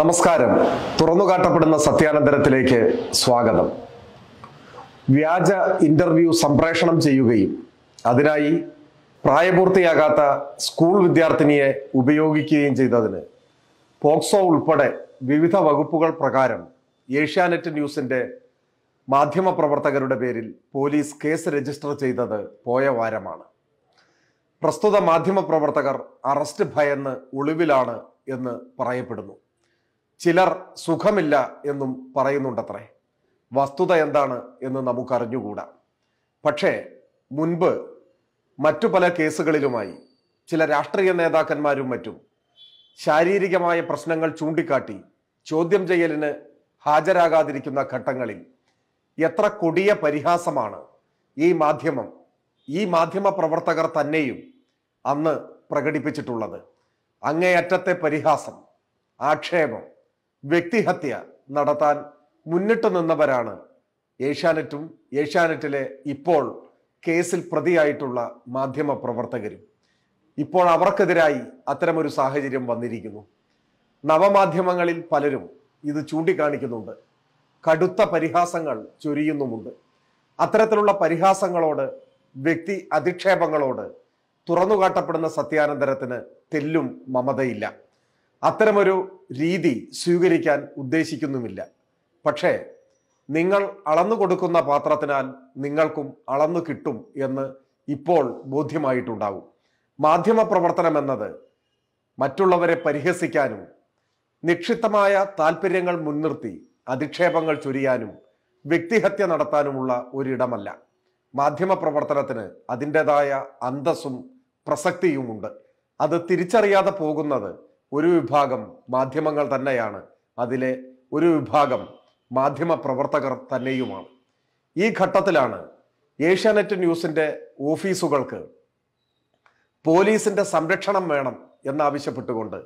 നമസ്കാരം തുറന്നുകാട്ടപ്പെടുന്ന സത്യാനന്തരത്തിലേക്ക് സ്വാഗതം വ്യാജ ഇന്റർവ്യൂ സംപ്രേഷണം ചെയ്യുകയും അതിനായി പ്രായപൂർത്തിയാകാത്ത സ്കൂൾ വിദ്യാർത്ഥിനിയെ ഉപയോഗിക്കുകയും ചെയ്തതിന് പോക്സോ ഉൾപ്പെടെ വിവിധ വകുപ്പുകൾ പ്രകാരം ഏഷ്യാനെറ്റ് ന്യൂസിന്റെ മാധ്യമപ്രവർത്തകരുടെ പേരിൽ പോലീസ് കേസ് രജിസ്റ്റർ ചെയ്തത് പോയ വാരമാണ് പ്രസ്തുത മാധ്യമപ്രവർത്തകർ അറസ്റ്റ് ഭയന്ന് ഒളിവിലാണ് എന്ന് പറയപ്പെടുന്നു ചിലർ സുഖമില്ല എന്നും പറയുന്നുണ്ടത്രേ വസ്തുത എന്താണ് എന്ന് നമുക്കറിഞ്ഞുകൂടാ പക്ഷേ മുൻപ് മറ്റു പല കേസുകളിലുമായി ചില രാഷ്ട്രീയ നേതാക്കന്മാരും മറ്റും ശാരീരികമായ പ്രശ്നങ്ങൾ ചൂണ്ടിക്കാട്ടി ചോദ്യം ചെയ്യലിന് ഹാജരാകാതിരിക്കുന്ന ഘട്ടങ്ങളിൽ എത്ര കൊടിയ പരിഹാസമാണ് ഈ മാധ്യമം ഈ മാധ്യമ പ്രവർത്തകർ തന്നെയും അന്ന് പ്രകടിപ്പിച്ചിട്ടുള്ളത് അങ്ങേയറ്റത്തെ പരിഹാസം ആക്ഷേപം വ്യക്തിഹത്യ നടത്താൻ മുന്നിട്ട് നിന്നവരാണ് ഏഷ്യാനെറ്റും ഏഷ്യാനെറ്റിലെ ഇപ്പോൾ കേസിൽ പ്രതിയായിട്ടുള്ള മാധ്യമ പ്രവർത്തകരും ഇപ്പോൾ അവർക്കെതിരായി അത്തരമൊരു സാഹചര്യം വന്നിരിക്കുന്നു നവമാധ്യമങ്ങളിൽ പലരും ഇത് ചൂണ്ടിക്കാണിക്കുന്നുണ്ട് കടുത്ത പരിഹാസങ്ങൾ ചൊരിയുന്നുമുണ്ട് അത്തരത്തിലുള്ള പരിഹാസങ്ങളോട് വ്യക്തി അധിക്ഷേപങ്ങളോട് തുറന്നുകാട്ടപ്പെടുന്ന സത്യാനന്തരത്തിന് തെല്ലും മമതയില്ല അത്തരമൊരു രീതി സ്വീകരിക്കാൻ ഉദ്ദേശിക്കുന്നുമില്ല പക്ഷേ നിങ്ങൾ അളന്നു കൊടുക്കുന്ന പാത്രത്തിനാൽ നിങ്ങൾക്കും അളന്നു കിട്ടും എന്ന് ഇപ്പോൾ ബോധ്യമായിട്ടുണ്ടാവും പ്രവർത്തനം എന്നത് മറ്റുള്ളവരെ പരിഹസിക്കാനും നിക്ഷിപ്തമായ താല്പര്യങ്ങൾ മുൻനിർത്തി അധിക്ഷേപങ്ങൾ ചൊരിയാനും വ്യക്തിഹത്യ നടത്താനുമുള്ള ഒരിടമല്ല മാധ്യമ പ്രവർത്തനത്തിന് അതിൻ്റെതായ അന്തസ്സും പ്രസക്തിയുമുണ്ട് അത് തിരിച്ചറിയാതെ പോകുന്നത് ഒരു വിഭാഗം മാധ്യമങ്ങൾ തന്നെയാണ് അതിലെ ഒരു വിഭാഗം മാധ്യമ പ്രവർത്തകർ തന്നെയുമാണ് ഈ ഘട്ടത്തിലാണ് ഏഷ്യാനെറ്റ് ന്യൂസിൻ്റെ ഓഫീസുകൾക്ക് പോലീസിൻ്റെ സംരക്ഷണം വേണം എന്നാവശ്യപ്പെട്ടുകൊണ്ട്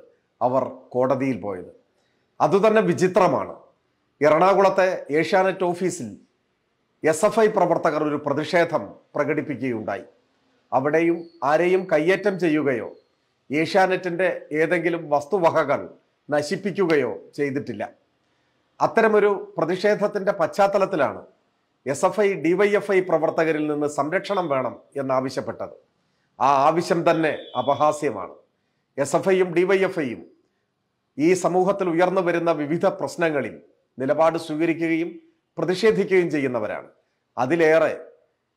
അവർ കോടതിയിൽ പോയത് അതുതന്നെ വിചിത്രമാണ് എറണാകുളത്തെ ഏഷ്യാനെറ്റ് ഓഫീസിൽ എസ് എഫ് ഐ പ്രവർത്തകർ ഒരു പ്രതിഷേധം പ്രകടിപ്പിക്കുകയുണ്ടായി അവിടെയും ആരെയും കയ്യേറ്റം ചെയ്യുകയോ ഏഷ്യാനെറ്റിൻ്റെ ഏതെങ്കിലും വസ്തുവകകൾ നശിപ്പിക്കുകയോ ചെയ്തിട്ടില്ല അത്തരമൊരു പ്രതിഷേധത്തിൻ്റെ പശ്ചാത്തലത്തിലാണ് എസ് എഫ് ഐ ഡിവൈഎഫ്ഐ പ്രവർത്തകരിൽ നിന്ന് സംരക്ഷണം വേണം എന്നാവശ്യപ്പെട്ടത് ആ ആവശ്യം തന്നെ അപഹാസ്യമാണ് എസ് എഫ് ഐയും ഡിവൈഎഫ്ഐയും ഈ സമൂഹത്തിൽ ഉയർന്നു വരുന്ന വിവിധ പ്രശ്നങ്ങളിൽ നിലപാട് സ്വീകരിക്കുകയും പ്രതിഷേധിക്കുകയും ചെയ്യുന്നവരാണ് അതിലേറെ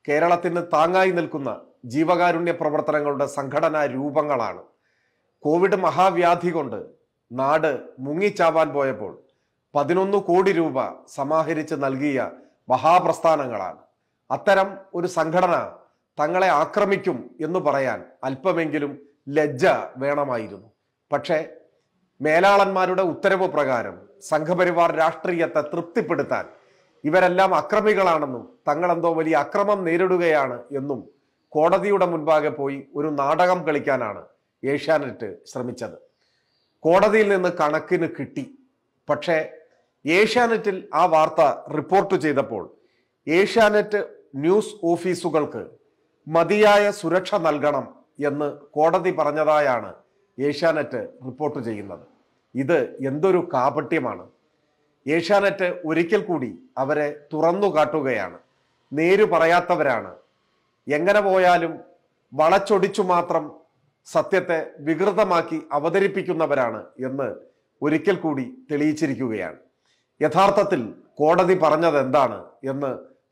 കേരളത്തിന് താങ്ങായി നിൽക്കുന്ന ജീവകാരുണ്യ പ്രവർത്തനങ്ങളുടെ സംഘടനാ രൂപങ്ങളാണ് കോവിഡ് മഹാവ്യാധി കൊണ്ട് നാട് മുങ്ങിച്ചാവാൻ പോയപ്പോൾ പതിനൊന്ന് കോടി രൂപ സമാഹരിച്ച് നൽകിയ മഹാപ്രസ്ഥാനങ്ങളാണ് അത്തരം ഒരു സംഘടന തങ്ങളെ ആക്രമിക്കും എന്ന് പറയാൻ അല്പമെങ്കിലും ലജ്ജ വേണമായിരുന്നു പക്ഷേ മേലാളന്മാരുടെ ഉത്തരവ് പ്രകാരം സംഘപരിവാർ രാഷ്ട്രീയത്തെ തൃപ്തിപ്പെടുത്താൻ ഇവരെല്ലാം അക്രമികളാണെന്നും തങ്ങളെന്തോ വലിയ അക്രമം നേരിടുകയാണ് എന്നും കോടതിയുടെ മുൻപാകെ പോയി ഒരു നാടകം കളിക്കാനാണ് ഏഷ്യാനെറ്റ് ശ്രമിച്ചത് കോടതിയിൽ നിന്ന് കണക്കിന് കിട്ടി പക്ഷേ ഏഷ്യാനെറ്റിൽ ആ വാർത്ത റിപ്പോർട്ട് ചെയ്തപ്പോൾ ഏഷ്യാനെറ്റ് ന്യൂസ് ഓഫീസുകൾക്ക് മതിയായ സുരക്ഷ നൽകണം എന്ന് കോടതി പറഞ്ഞതായാണ് ഏഷ്യാനെറ്റ് റിപ്പോർട്ട് ചെയ്യുന്നത് ഇത് എന്തൊരു കാപട്യമാണ് ഏഷ്യാനെറ്റ് ഒരിക്കൽ കൂടി അവരെ തുറന്നു കാട്ടുകയാണ് നേരു പറയാത്തവരാണ് എങ്ങനെ പോയാലും വളച്ചൊടിച്ചു മാത്രം സത്യത്തെ വികൃതമാക്കി അവതരിപ്പിക്കുന്നവരാണ് എന്ന് ഒരിക്കൽ കൂടി തെളിയിച്ചിരിക്കുകയാണ് യഥാർത്ഥത്തിൽ കോടതി പറഞ്ഞത് എന്താണ് എന്ന്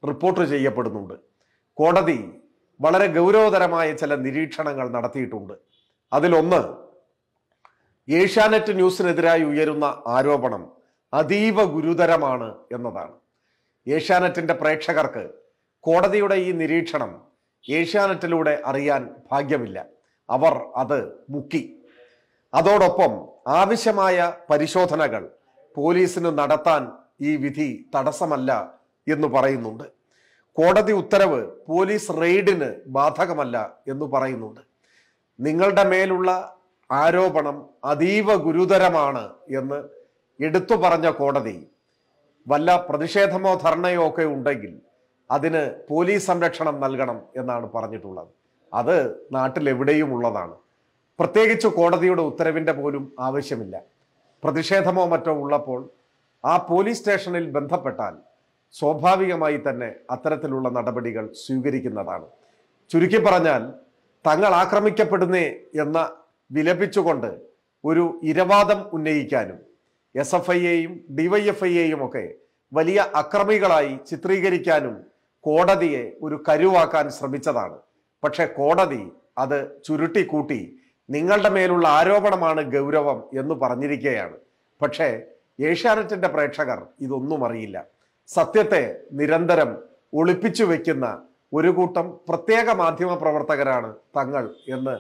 റിപ്പോർട്ട് ചെയ്യപ്പെടുന്നുണ്ട് കോടതി വളരെ ഗൗരവതരമായ ചില നിരീക്ഷണങ്ങൾ നടത്തിയിട്ടുണ്ട് അതിലൊന്ന് ഏഷ്യാനെറ്റ് ന്യൂസിനെതിരായി ഉയരുന്ന ആരോപണം അതീവ ഗുരുതരമാണ് എന്നതാണ് ഏഷ്യാനെറ്റിന്റെ പ്രേക്ഷകർക്ക് കോടതിയുടെ ഈ നിരീക്ഷണം ഏഷ്യാനെറ്റിലൂടെ അറിയാൻ ഭാഗ്യമില്ല അവർ അത് മുക്കി അതോടൊപ്പം ആവശ്യമായ പരിശോധനകൾ പോലീസിന് നടത്താൻ ഈ വിധി തടസ്സമല്ല എന്ന് പറയുന്നുണ്ട് കോടതി ഉത്തരവ് പോലീസ് റെയ്ഡിന് ബാധകമല്ല എന്ന് പറയുന്നുണ്ട് നിങ്ങളുടെ മേലുള്ള ആരോപണം അതീവ ഗുരുതരമാണ് എന്ന് എടുത്തു പറഞ്ഞ കോടതി വല്ല പ്രതിഷേധമോ ധർണയോ ഒക്കെ ഉണ്ടെങ്കിൽ അതിന് പോലീസ് സംരക്ഷണം നൽകണം എന്നാണ് പറഞ്ഞിട്ടുള്ളത് അത് നാട്ടിലെവിടെയും ഉള്ളതാണ് പ്രത്യേകിച്ച് കോടതിയുടെ ഉത്തരവിൻ്റെ പോലും ആവശ്യമില്ല പ്രതിഷേധമോ മറ്റോ ഉള്ളപ്പോൾ ആ പോലീസ് സ്റ്റേഷനിൽ ബന്ധപ്പെട്ടാൽ സ്വാഭാവികമായി തന്നെ അത്തരത്തിലുള്ള നടപടികൾ സ്വീകരിക്കുന്നതാണ് ചുരുക്കി പറഞ്ഞാൽ തങ്ങൾ ആക്രമിക്കപ്പെടുന്നേ എന്ന വിലപിച്ചുകൊണ്ട് ഒരു ഇരവാദം ഉന്നയിക്കാനും എസ് എഫ് ഐയെയും ഡിവൈഎഫ്ഐയെയും ഒക്കെ വലിയ അക്രമികളായി ചിത്രീകരിക്കാനും കോടതിയെ ഒരു കരുവാക്കാൻ ശ്രമിച്ചതാണ് പക്ഷേ കോടതി അത് ചുരുട്ടിക്കൂട്ടി നിങ്ങളുടെ മേലുള്ള ആരോപണമാണ് ഗൗരവം എന്ന് പറഞ്ഞിരിക്കുകയാണ് പക്ഷേ ഏഷ്യാനെറ്റിന്റെ പ്രേക്ഷകർ ഇതൊന്നും അറിയില്ല സത്യത്തെ നിരന്തരം ഒളിപ്പിച്ചു വെക്കുന്ന ഒരു കൂട്ടം പ്രത്യേക മാധ്യമ പ്രവർത്തകരാണ് തങ്ങൾ എന്ന്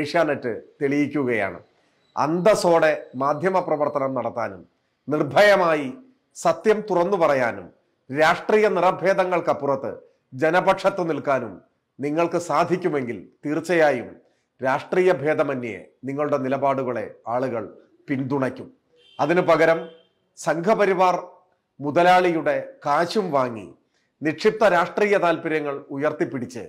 ഏഷ്യാനെറ്റ് തെളിയിക്കുകയാണ് അന്തസ്സോടെ മാധ്യമ പ്രവർത്തനം നടത്താനും നിർഭയമായി സത്യം തുറന്നു പറയാനും രാഷ്ട്രീയ നിറഭേദങ്ങൾക്കപ്പുറത്ത് ജനപക്ഷത്ത് നിൽക്കാനും നിങ്ങൾക്ക് സാധിക്കുമെങ്കിൽ തീർച്ചയായും രാഷ്ട്രീയ ഭേദമന്യേ നിങ്ങളുടെ നിലപാടുകളെ ആളുകൾ പിന്തുണയ്ക്കും അതിനു പകരം സംഘപരിവാർ മുതലാളിയുടെ കാശും വാങ്ങി നിക്ഷിപ്ത രാഷ്ട്രീയ താല്പര്യങ്ങൾ ഉയർത്തിപ്പിടിച്ച്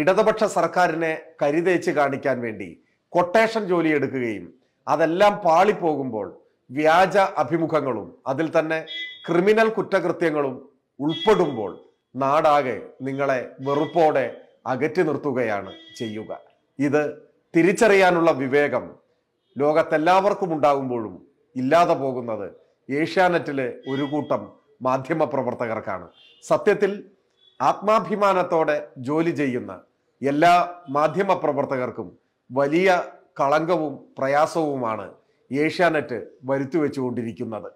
ഇടതുപക്ഷ സർക്കാരിനെ കരുതേച്ച് കാണിക്കാൻ വേണ്ടി കൊട്ടേഷൻ ജോലി എടുക്കുകയും അതെല്ലാം പാളിപ്പോകുമ്പോൾ വ്യാജ അഭിമുഖങ്ങളും അതിൽ തന്നെ ക്രിമിനൽ കുറ്റകൃത്യങ്ങളും ഉൾപ്പെടുമ്പോൾ നാടാകെ നിങ്ങളെ വെറുപ്പോടെ അകറ്റി നിർത്തുകയാണ് ചെയ്യുക ഇത് തിരിച്ചറിയാനുള്ള വിവേകം ലോകത്തെല്ലാവർക്കും ഉണ്ടാകുമ്പോഴും ഇല്ലാതെ പോകുന്നത് ഏഷ്യാനെറ്റിലെ ഒരു കൂട്ടം മാധ്യമ പ്രവർത്തകർക്കാണ് സത്യത്തിൽ ആത്മാഭിമാനത്തോടെ ജോലി ചെയ്യുന്ന എല്ലാ മാധ്യമ പ്രവർത്തകർക്കും വലിയ കളങ്കവും പ്രയാസവുമാണ് ഏഷ്യാനെറ്റ് വരുത്തിവെച്ചുകൊണ്ടിരിക്കുന്നത്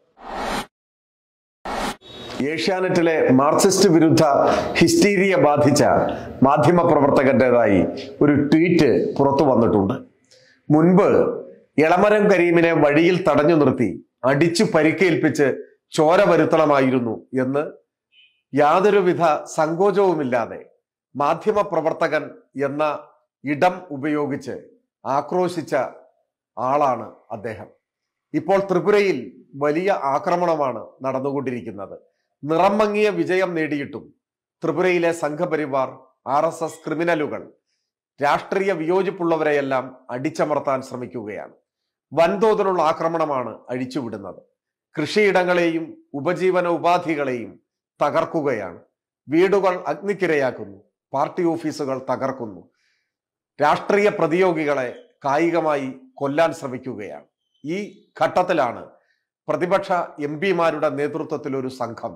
ഏഷ്യാനെറ്റിലെ മാർക്സിസ്റ്റ് വിരുദ്ധ ഹിസ്റ്റീരിയ ബാധിച്ച മാധ്യമ പ്രവർത്തകൻ്റെതായി ഒരു ട്വീറ്റ് പുറത്തു വന്നിട്ടുണ്ട് മുൻപ് ഇളമരം കരീമിനെ വഴിയിൽ തടഞ്ഞു നിർത്തി അടിച്ചു പരിക്കേൽപ്പിച്ച് ചോര വരുത്തണമായിരുന്നു എന്ന് യാതൊരുവിധ സങ്കോചവുമില്ലാതെ മാധ്യമ പ്രവർത്തകൻ എന്ന ഇടം ഉപയോഗിച്ച് ആക്രോശിച്ച ആളാണ് അദ്ദേഹം ഇപ്പോൾ ത്രിപുരയിൽ വലിയ ആക്രമണമാണ് നടന്നുകൊണ്ടിരിക്കുന്നത് നിറം മങ്ങിയ വിജയം നേടിയിട്ടും ത്രിപുരയിലെ സംഘപരിവാർ ആർ എസ് എസ് ക്രിമിനലുകൾ രാഷ്ട്രീയ വിയോജിപ്പുള്ളവരെയെല്ലാം അടിച്ചമർത്താൻ ശ്രമിക്കുകയാണ് വൻതോതിലുള്ള ആക്രമണമാണ് അഴിച്ചുവിടുന്നത് കൃഷിയിടങ്ങളെയും ഉപജീവന ഉപാധികളെയും തകർക്കുകയാണ് വീടുകൾ അഗ്നിക്കിരയാക്കുന്നു പാർട്ടി ഓഫീസുകൾ തകർക്കുന്നു രാഷ്ട്രീയ പ്രതിയോഗികളെ കായികമായി കൊല്ലാൻ ശ്രമിക്കുകയാണ് ഈ ഘട്ടത്തിലാണ് പ്രതിപക്ഷ എം പിമാരുടെ നേതൃത്വത്തിൽ ഒരു സംഘം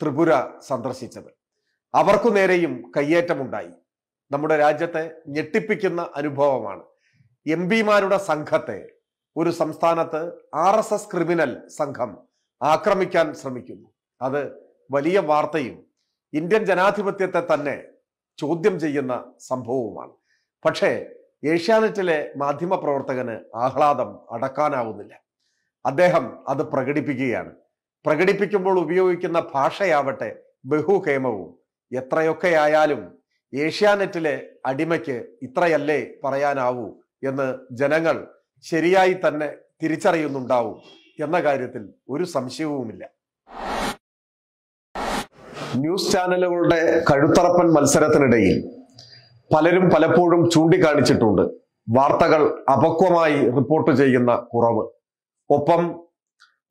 ത്രിപുര സന്ദർശിച്ചത് അവർക്കു നേരെയും കയ്യേറ്റമുണ്ടായി നമ്മുടെ രാജ്യത്തെ ഞെട്ടിപ്പിക്കുന്ന അനുഭവമാണ് എം പിമാരുടെ സംഘത്തെ ഒരു സംസ്ഥാനത്ത് ആർ എസ് എസ് ക്രിമിനൽ സംഘം ആക്രമിക്കാൻ ശ്രമിക്കുന്നു അത് വലിയ വാർത്തയും ഇന്ത്യൻ ജനാധിപത്യത്തെ തന്നെ ചോദ്യം ചെയ്യുന്ന സംഭവവുമാണ് പക്ഷേ ഏഷ്യാനെറ്റിലെ മാധ്യമപ്രവർത്തകന് ആഹ്ലാദം അടക്കാനാവുന്നില്ല അദ്ദേഹം അത് പ്രകടിപ്പിക്കുകയാണ് പ്രകടിപ്പിക്കുമ്പോൾ ഉപയോഗിക്കുന്ന ഭാഷയാവട്ടെ ബഹുഹേമവും എത്രയൊക്കെ ആയാലും ഏഷ്യാനെറ്റിലെ അടിമയ്ക്ക് ഇത്രയല്ലേ പറയാനാവൂ എന്ന് ജനങ്ങൾ ശരിയായി തന്നെ തിരിച്ചറിയുന്നുണ്ടാവും എന്ന കാര്യത്തിൽ ഒരു സംശയവുമില്ല ന്യൂസ് ചാനലുകളുടെ കഴുത്തറപ്പൻ മത്സരത്തിനിടയിൽ പലരും പലപ്പോഴും ചൂണ്ടിക്കാണിച്ചിട്ടുണ്ട് വാർത്തകൾ അപക്വമായി റിപ്പോർട്ട് ചെയ്യുന്ന കുറവ് ഒപ്പം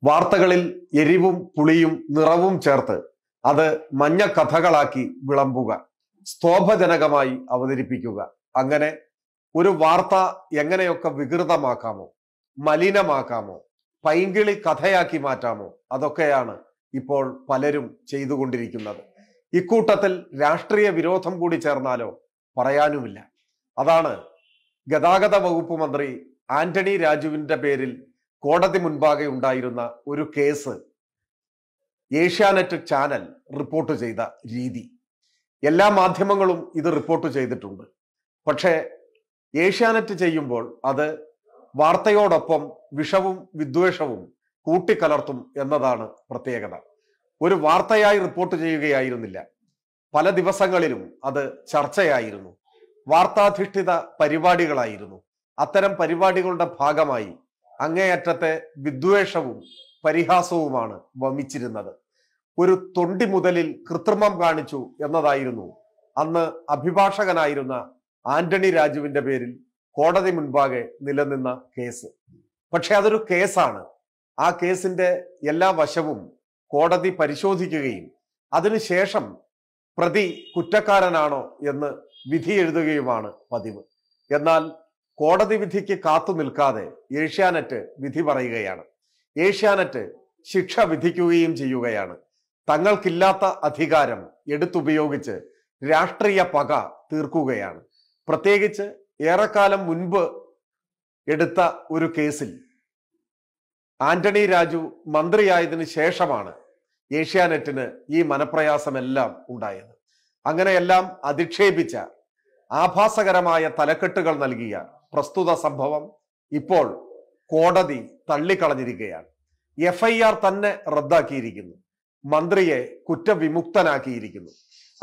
വാർത്തകളിൽ എരിവും പുളിയും നിറവും ചേർത്ത് അത് മഞ്ഞ കഥകളാക്കി വിളമ്പുക സ്തോഭജനകമായി അവതരിപ്പിക്കുക അങ്ങനെ ഒരു വാർത്ത എങ്ങനെയൊക്കെ വികൃതമാക്കാമോ മലിനമാക്കാമോ പൈങ്കിളി കഥയാക്കി മാറ്റാമോ അതൊക്കെയാണ് ഇപ്പോൾ പലരും ചെയ്തുകൊണ്ടിരിക്കുന്നത് ഇക്കൂട്ടത്തിൽ രാഷ്ട്രീയ വിരോധം കൂടി ചേർന്നാലോ പറയാനുമില്ല അതാണ് ഗതാഗത വകുപ്പ് മന്ത്രി ആന്റണി രാജുവിന്റെ പേരിൽ കോടതി മുൻപാകെ ഉണ്ടായിരുന്ന ഒരു കേസ് ഏഷ്യാനെറ്റ് ചാനൽ റിപ്പോർട്ട് ചെയ്ത രീതി എല്ലാ മാധ്യമങ്ങളും ഇത് റിപ്പോർട്ട് ചെയ്തിട്ടുണ്ട് പക്ഷേ ഏഷ്യാനെറ്റ് ചെയ്യുമ്പോൾ അത് വാർത്തയോടൊപ്പം വിഷവും വിദ്വേഷവും കൂട്ടിക്കലർത്തും എന്നതാണ് പ്രത്യേകത ഒരു വാർത്തയായി റിപ്പോർട്ട് ചെയ്യുകയായിരുന്നില്ല പല ദിവസങ്ങളിലും അത് ചർച്ചയായിരുന്നു വാർത്താധിഷ്ഠിത പരിപാടികളായിരുന്നു അത്തരം പരിപാടികളുടെ ഭാഗമായി അങ്ങേയറ്റത്തെ വിദ്വേഷവും പരിഹാസവുമാണ് വമിച്ചിരുന്നത് ഒരു തൊണ്ടി മുതലിൽ കൃത്രിമം കാണിച്ചു എന്നതായിരുന്നു അന്ന് അഭിഭാഷകനായിരുന്ന ആന്റണി രാജുവിന്റെ പേരിൽ കോടതി മുൻപാകെ നിലനിന്ന കേസ് പക്ഷെ അതൊരു കേസാണ് ആ കേസിന്റെ എല്ലാ വശവും കോടതി പരിശോധിക്കുകയും അതിനുശേഷം പ്രതി കുറ്റക്കാരനാണോ എന്ന് വിധി എഴുതുകയുമാണ് പതിവ് എന്നാൽ കോടതി വിധിക്ക് കാത്തു നിൽക്കാതെ ഏഷ്യാനെറ്റ് വിധി പറയുകയാണ് ഏഷ്യാനെറ്റ് ശിക്ഷ വിധിക്കുകയും ചെയ്യുകയാണ് തങ്ങൾക്കില്ലാത്ത അധികാരം എടുത്തുപയോഗിച്ച് രാഷ്ട്രീയ പക തീർക്കുകയാണ് പ്രത്യേകിച്ച് ഏറെക്കാലം മുൻപ് എടുത്ത ഒരു കേസിൽ ആന്റണി രാജു മന്ത്രിയായതിനു ശേഷമാണ് ഏഷ്യാനെറ്റിന് ഈ മനപ്രയാസമെല്ലാം ഉണ്ടായത് അങ്ങനെയെല്ലാം അധിക്ഷേപിച്ച ആഭാസകരമായ തലക്കെട്ടുകൾ നൽകിയ പ്രസ്തുത സംഭവം ഇപ്പോൾ കോടതി തള്ളിക്കളഞ്ഞിരിക്കുകയാണ് എഫ് ഐ ആർ തന്നെ റദ്ദാക്കിയിരിക്കുന്നു മന്ത്രിയെ കുറ്റവിമുക്തനാക്കിയിരിക്കുന്നു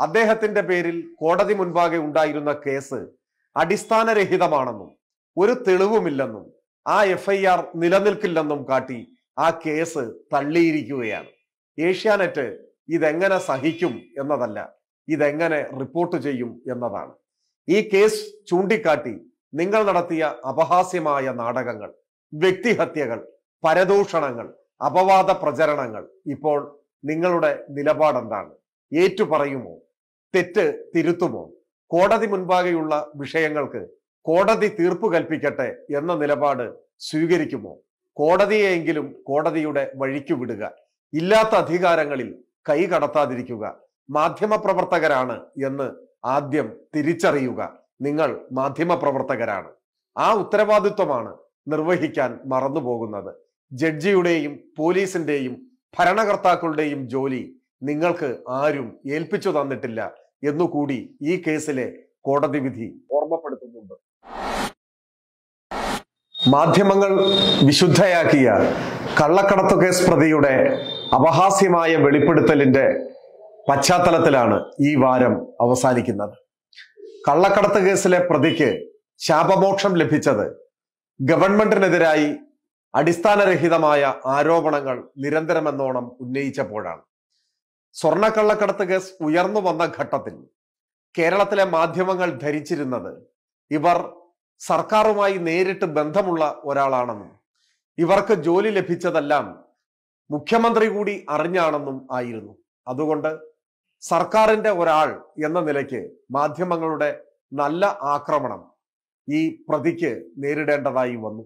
അദ്ദേഹത്തിന്റെ പേരിൽ കോടതി മുൻപാകെ ഉണ്ടായിരുന്ന കേസ് അടിസ്ഥാനരഹിതമാണെന്നും ഒരു തെളിവുമില്ലെന്നും ആ എഫ് ഐ ആർ നിലനിൽക്കില്ലെന്നും കാട്ടി ആ കേസ് തള്ളിയിരിക്കുകയാണ് ഏഷ്യാനെറ്റ് ഇതെങ്ങനെ സഹിക്കും എന്നതല്ല ഇതെങ്ങനെ റിപ്പോർട്ട് ചെയ്യും എന്നതാണ് ഈ കേസ് ചൂണ്ടിക്കാട്ടി നിങ്ങൾ നടത്തിയ അപഹാസ്യമായ നാടകങ്ങൾ വ്യക്തിഹത്യകൾ പരദൂഷണങ്ങൾ അപവാദ പ്രചരണങ്ങൾ ഇപ്പോൾ നിങ്ങളുടെ നിലപാടെന്താണ് ഏറ്റുപറയുമോ തെറ്റ് തിരുത്തുമോ കോടതി മുൻപാകെയുള്ള വിഷയങ്ങൾക്ക് കോടതി തീർപ്പ് കൽപ്പിക്കട്ടെ എന്ന നിലപാട് സ്വീകരിക്കുമോ കോടതിയെങ്കിലും കോടതിയുടെ വഴിക്ക് വിടുക ഇല്ലാത്ത അധികാരങ്ങളിൽ കൈ കടത്താതിരിക്കുക മാധ്യമപ്രവർത്തകരാണ് എന്ന് ആദ്യം തിരിച്ചറിയുക നിങ്ങൾ മാധ്യമപ്രവർത്തകരാണ് ആ ഉത്തരവാദിത്വമാണ് നിർവഹിക്കാൻ മറന്നുപോകുന്നത് ജഡ്ജിയുടെയും പോലീസിന്റെയും ഭരണകർത്താക്കളുടെയും ജോലി നിങ്ങൾക്ക് ആരും ഏൽപ്പിച്ചു തന്നിട്ടില്ല എന്നുകൂടി ഈ കേസിലെ കോടതി വിധി ഓർമ്മപ്പെടുത്തുന്നുണ്ട് മാധ്യമങ്ങൾ വിശുദ്ധയാക്കിയ കള്ളക്കടത്ത് കേസ് പ്രതിയുടെ അപഹാസ്യമായ വെളിപ്പെടുത്തലിന്റെ പശ്ചാത്തലത്തിലാണ് ഈ വാരം അവസാനിക്കുന്നത് കള്ളക്കടത്ത് കേസിലെ പ്രതിക്ക് ശാപമോക്ഷം ലഭിച്ചത് ഗവൺമെന്റിനെതിരായി അടിസ്ഥാനരഹിതമായ ആരോപണങ്ങൾ നിരന്തരമെന്നോണം ഉന്നയിച്ചപ്പോഴാണ് സ്വർണക്കള്ളക്കടത്ത് കേസ് ഉയർന്നു വന്ന ഘട്ടത്തിൽ കേരളത്തിലെ മാധ്യമങ്ങൾ ധരിച്ചിരുന്നത് ഇവർ സർക്കാരുമായി നേരിട്ട് ബന്ധമുള്ള ഒരാളാണെന്നും ഇവർക്ക് ജോലി ലഭിച്ചതെല്ലാം മുഖ്യമന്ത്രി കൂടി അറിഞ്ഞാണെന്നും ആയിരുന്നു അതുകൊണ്ട് സർക്കാരിന്റെ ഒരാൾ എന്ന നിലയ്ക്ക് മാധ്യമങ്ങളുടെ നല്ല ആക്രമണം ഈ പ്രതിക്ക് നേരിടേണ്ടതായി വന്നു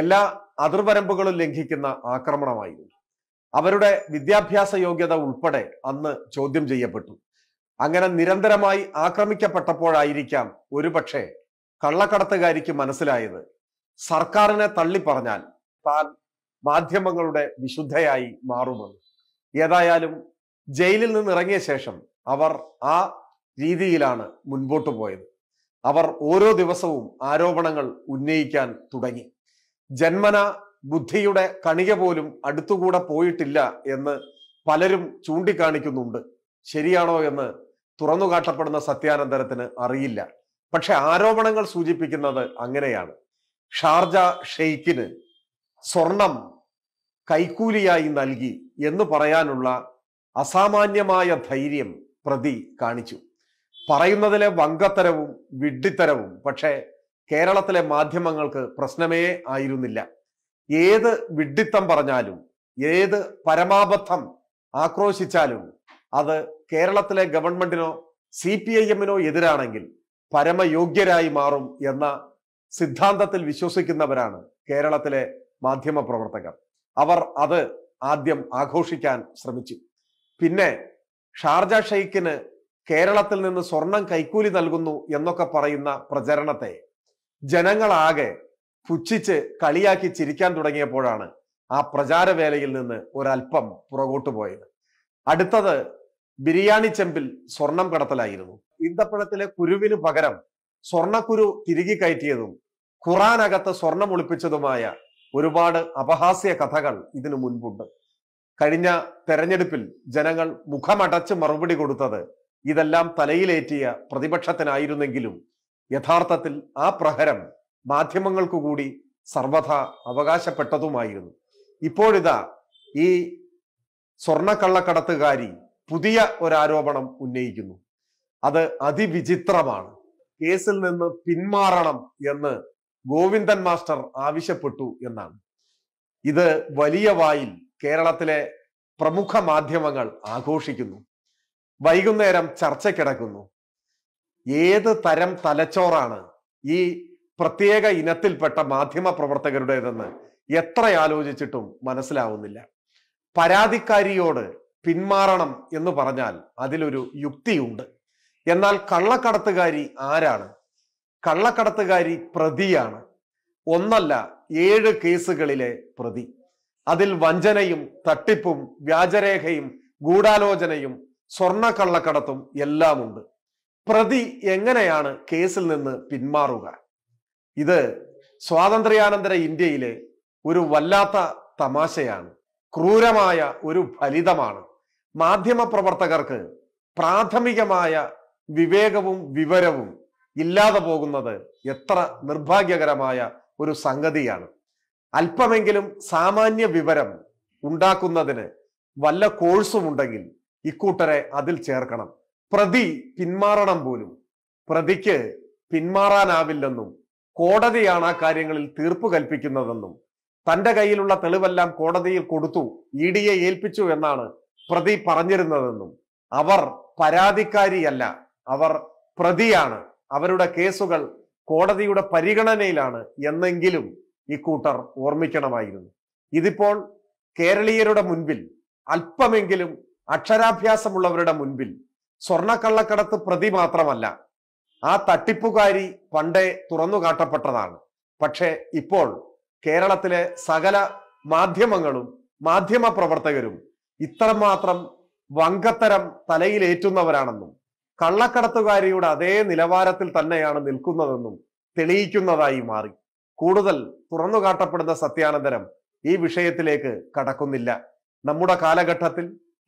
എല്ലാ അതിർവരമ്പുകളും ലംഘിക്കുന്ന ആക്രമണമായിരുന്നു അവരുടെ വിദ്യാഭ്യാസ യോഗ്യത ഉൾപ്പെടെ അന്ന് ചോദ്യം ചെയ്യപ്പെട്ടു അങ്ങനെ നിരന്തരമായി ആക്രമിക്കപ്പെട്ടപ്പോഴായിരിക്കാം ഒരുപക്ഷെ കള്ളക്കടത്തുകാരിക്ക് മനസ്സിലായത് സർക്കാരിനെ തള്ളിപ്പറഞ്ഞാൽ താൻ മാധ്യമങ്ങളുടെ വിശുദ്ധയായി മാറുമെന്ന് ഏതായാലും ജയിലിൽ നിന്ന് ഇറങ്ങിയ ശേഷം അവർ ആ രീതിയിലാണ് മുൻപോട്ട് പോയത് അവർ ഓരോ ദിവസവും ആരോപണങ്ങൾ ഉന്നയിക്കാൻ തുടങ്ങി ജന്മന ബുദ്ധിയുടെ കണിക പോലും അടുത്തുകൂടെ പോയിട്ടില്ല എന്ന് പലരും ചൂണ്ടിക്കാണിക്കുന്നുണ്ട് ശരിയാണോ എന്ന് തുറന്നു കാട്ടപ്പെടുന്ന സത്യാനന്തരത്തിന് അറിയില്ല പക്ഷെ ആരോപണങ്ങൾ സൂചിപ്പിക്കുന്നത് അങ്ങനെയാണ് ഷാർജ ഷെയ്ഖിന് സ്വർണം കൈക്കൂലിയായി നൽകി എന്ന് പറയാനുള്ള അസാമാന്യമായ ധൈര്യം പ്രതി കാണിച്ചു പറയുന്നതിലെ വങ്കത്തരവും വിഡ്ഢിത്തരവും പക്ഷേ കേരളത്തിലെ മാധ്യമങ്ങൾക്ക് പ്രശ്നമേ ആയിരുന്നില്ല ഏത് വിഡ്ഢിത്തം പറഞ്ഞാലും ഏത് പരമാബദ്ധം ആക്രോശിച്ചാലും അത് കേരളത്തിലെ ഗവൺമെന്റിനോ സി പി ഐ എമ്മിനോ എതിരാണെങ്കിൽ പരമയോഗ്യരായി മാറും എന്ന സിദ്ധാന്തത്തിൽ വിശ്വസിക്കുന്നവരാണ് കേരളത്തിലെ മാധ്യമ പ്രവർത്തകർ അവർ അത് ആദ്യം ആഘോഷിക്കാൻ ശ്രമിച്ചു പിന്നെ ഷാർജ ഷെയ്ഖിന് കേരളത്തിൽ നിന്ന് സ്വർണം കൈക്കൂലി നൽകുന്നു എന്നൊക്കെ പറയുന്ന പ്രചരണത്തെ ജനങ്ങളാകെ പുച്ഛിച്ച് കളിയാക്കി ചിരിക്കാൻ തുടങ്ങിയപ്പോഴാണ് ആ പ്രചാരവേലയിൽ നിന്ന് ഒരൽപ്പം പുറകോട്ട് പോയത് അടുത്തത് ബിരിയാണി ചെമ്പിൽ സ്വർണം കടത്തലായിരുന്നു ഈന്തപ്പഴത്തിലെ കുരുവിന് പകരം സ്വർണക്കുരു തിരികെ കയറ്റിയതും ഖുറാനകത്ത് സ്വർണം ഒളിപ്പിച്ചതുമായ ഒരുപാട് അപഹാസ്യ കഥകൾ ഇതിനു മുൻപുണ്ട് കഴിഞ്ഞ തെരഞ്ഞെടുപ്പിൽ ജനങ്ങൾ മുഖമടച്ച് മറുപടി കൊടുത്തത് ഇതെല്ലാം തലയിലേറ്റിയ പ്രതിപക്ഷത്തിനായിരുന്നെങ്കിലും യഥാർത്ഥത്തിൽ ആ പ്രഹരം മാധ്യമങ്ങൾക്കു കൂടി സർവഥ അവകാശപ്പെട്ടതുമായിരുന്നു ഇപ്പോഴിതാ ഈ സ്വർണക്കള്ളക്കടത്തുകാരി പുതിയ ഒരാരോപണം ഉന്നയിക്കുന്നു അത് അതിവിചിത്രമാണ് കേസിൽ നിന്ന് പിന്മാറണം എന്ന് ഗോവിന്ദൻ മാസ്റ്റർ ആവശ്യപ്പെട്ടു എന്നാണ് ഇത് വലിയ വായിൽ കേരളത്തിലെ പ്രമുഖ മാധ്യമങ്ങൾ ആഘോഷിക്കുന്നു വൈകുന്നേരം ചർച്ചയ്ക്കിടക്കുന്നു ഏത് തരം തലച്ചോറാണ് ഈ പ്രത്യേക ഇനത്തിൽപ്പെട്ട മാധ്യമ പ്രവർത്തകരുടേതെന്ന് എത്ര ആലോചിച്ചിട്ടും മനസ്സിലാവുന്നില്ല പരാതിക്കാരിയോട് പിന്മാറണം എന്ന് പറഞ്ഞാൽ അതിലൊരു യുക്തിയുണ്ട് എന്നാൽ കള്ളക്കടത്തുകാരി ആരാണ് കള്ളക്കടത്തുകാരി പ്രതിയാണ് ഒന്നല്ല ഏഴ് കേസുകളിലെ പ്രതി അതിൽ വഞ്ചനയും തട്ടിപ്പും വ്യാജരേഖയും ഗൂഢാലോചനയും കള്ളക്കടത്തും എല്ലാമുണ്ട് പ്രതി എങ്ങനെയാണ് കേസിൽ നിന്ന് പിന്മാറുക ഇത് സ്വാതന്ത്ര്യാനന്തര ഇന്ത്യയിലെ ഒരു വല്ലാത്ത തമാശയാണ് ക്രൂരമായ ഒരു ഫലിതമാണ് പ്രവർത്തകർക്ക് പ്രാഥമികമായ വിവേകവും വിവരവും ഇല്ലാതെ പോകുന്നത് എത്ര നിർഭാഗ്യകരമായ ഒരു സംഗതിയാണ് അല്പമെങ്കിലും സാമാന്യ വിവരം ഉണ്ടാക്കുന്നതിന് വല്ല കോഴ്സും ഉണ്ടെങ്കിൽ ഇക്കൂട്ടരെ അതിൽ ചേർക്കണം പ്രതി പിന്മാറണം പോലും പ്രതിക്ക് പിന്മാറാനാവില്ലെന്നും കോടതിയാണ് ആ കാര്യങ്ങളിൽ തീർപ്പ് കൽപ്പിക്കുന്നതെന്നും തന്റെ കയ്യിലുള്ള തെളിവെല്ലാം കോടതിയിൽ കൊടുത്തു ഇ ഡിയെ ഏൽപ്പിച്ചു എന്നാണ് പ്രതി പറഞ്ഞിരുന്നതെന്നും അവർ പരാതിക്കാരിയല്ല അവർ പ്രതിയാണ് അവരുടെ കേസുകൾ കോടതിയുടെ പരിഗണനയിലാണ് എന്നെങ്കിലും ഇക്കൂട്ടർ ഓർമ്മിക്കണമായിരുന്നു ഇതിപ്പോൾ കേരളീയരുടെ മുൻപിൽ അല്പമെങ്കിലും അക്ഷരാഭ്യാസമുള്ളവരുടെ മുൻപിൽ സ്വർണ്ണക്കള്ളക്കടത്ത് പ്രതി മാത്രമല്ല ആ തട്ടിപ്പുകാരി പണ്ടേ തുറന്നു കാട്ടപ്പെട്ടതാണ് പക്ഷേ ഇപ്പോൾ കേരളത്തിലെ സകല മാധ്യമങ്ങളും മാധ്യമ പ്രവർത്തകരും ഇത്രമാത്രം വങ്കത്തരം തലയിലേറ്റുന്നവരാണെന്നും കള്ളക്കടത്തുകാരിയുടെ അതേ നിലവാരത്തിൽ തന്നെയാണ് നിൽക്കുന്നതെന്നും തെളിയിക്കുന്നതായി മാറി കൂടുതൽ തുറന്നു കാട്ടപ്പെടുന്ന സത്യാനന്തരം ഈ വിഷയത്തിലേക്ക് കടക്കുന്നില്ല നമ്മുടെ കാലഘട്ടത്തിൽ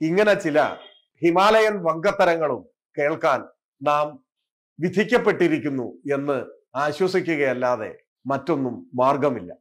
ഇങ്ങനെ ചില ഹിമാലയൻ വങ്കത്തരങ്ങളും കേൾക്കാൻ നാം വിധിക്കപ്പെട്ടിരിക്കുന്നു എന്ന് ആശ്വസിക്കുകയല്ലാതെ മറ്റൊന്നും മാർഗമില്ല